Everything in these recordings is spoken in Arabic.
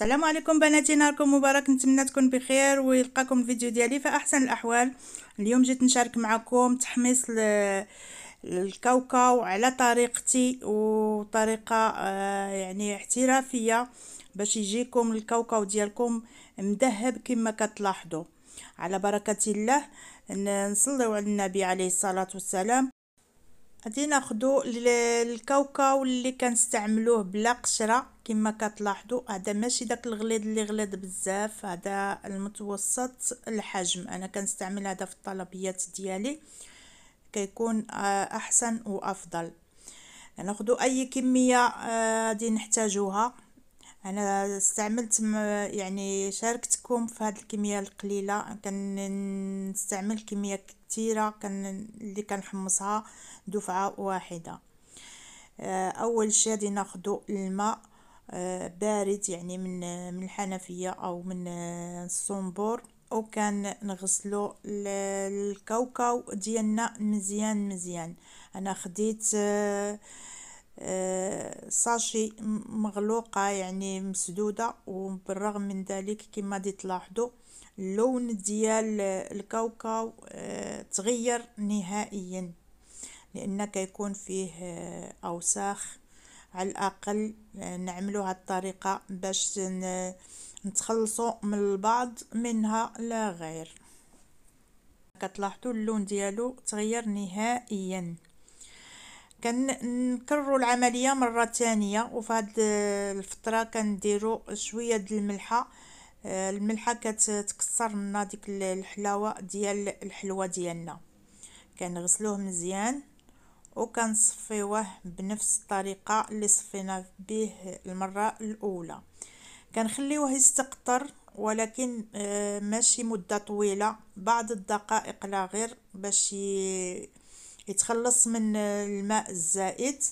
السلام عليكم بناتي نهاركم مبارك نتمنى تكون بخير ويلقاكم الفيديو ديالي في احسن الاحوال اليوم جيت نشارك معكم تحميص الكاوكاو على طريقتي وطريقه آه، يعني احترافيه باش يجيكم الكاوكاو ديالكم مذهب كما كتلاحظوا على بركه الله نصليو على النبي عليه الصلاه والسلام غادي ناخذ الكاوكاو اللي كنستعملوه بلا قشره كما كتلاحظوا هذا ماشي داك الغليظ اللي غليظ بزاف هذا المتوسط الحجم انا كنستعمل هذا في الطلبيات ديالي كيكون آه، احسن وافضل ناخذوا اي كميه آه، غادي نحتاجوها انا استعملت يعني شاركتكم في هذه الكميه القليله كنستعمل كميه كثيره كان اللي كنحمصها دفعه واحده آه، اول شيء غادي ناخذ الماء بارد يعني من من الحنفية او من آه، الصنبور وكان نغسلو الكاوكاو ديالنا مزيان مزيان انا خديت آه، آه، ساشي مغلوقة يعني مسدودة وبالرغم من ذلك كما دي تلاحظوا اللون ديال الكاوكاو تغير نهائيا لان كيكون فيه اوساخ على الأقل آه، نعملو هاد الطريقة باش آه، نتخلصو من البعض منها لا غير كتلاحظوا اللون ديالو تغير نهائيا كنكرروا العمليه مره ثانيه وفي هاد آه، الفتره كنديروا شويه د الملحه الملحه كتكسر لنا ديك الحلاوه ديال الحلوه ديالنا كنغسلوه مزيان وكنصفيوه بنفس الطريقه اللي صفينا به المره الاولى كنخليوه يستقطر ولكن آه، ماشي مده طويله بعض الدقائق لا غير باش يتخلص من الماء الزائد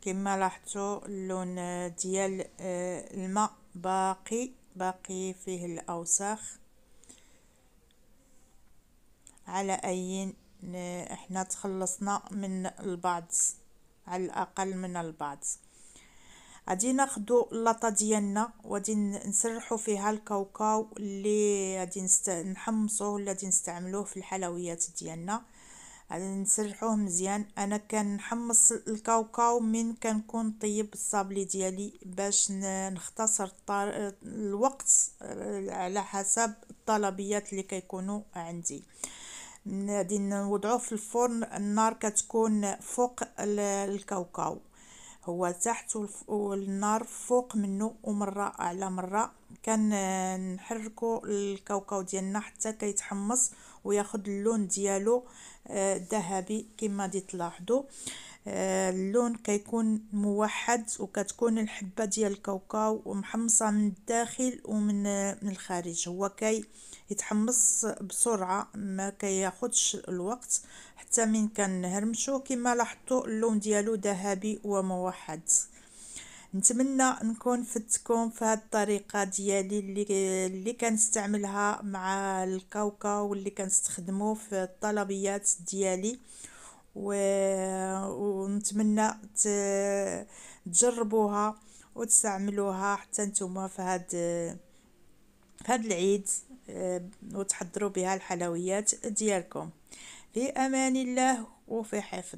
كما لاحظتوا اللون ديال آه، الماء باقي باقي فيه الاوساخ على اي احنا تخلصنا من البعض على الاقل من البعض غادي ناخدو اللاطه ديالنا وغادي نسرحو فيها الكاوكاو اللي غادي نست... نحمصوه ولا غادي نستعملوه في الحلويات ديالنا غادي نسرحوه مزيان انا كنحمص الكاوكاو من كنكون طيب الصابلي ديالي باش نختصر الطار... الوقت على حسب الطلبيات اللي كيكونوا عندي غادي نوضعوه في الفرن النار كتكون فوق الكاوكاو هو تحت والنار فوق منه ومره على مره نحركو الكاوكاو ديالنا حتى كيتحمص وياخد اللون ديالو آه، ذهبي كما دي تلاحظوا آه، اللون كيكون موحد وكتكون الحبه ديال الكاوكاو محمصه من الداخل ومن آه، من الخارج هو كي يتحمص بسرعه ما كياخدش الوقت حتى من كنهرمشو كما لاحظتوا اللون ديالو ذهبي وموحد نتمنى نكون فدتكم في هاد الطريقه ديالي اللي اللي كنستعملها مع الكاوكاو واللي كنستخدمه في الطلبيات ديالي و... ونتمنى ت... تجربوها وتستعملوها حتى نتوما في هاد في هاد العيد آه، وتحضروا بها الحلويات ديالكم في امان الله وفي حفظ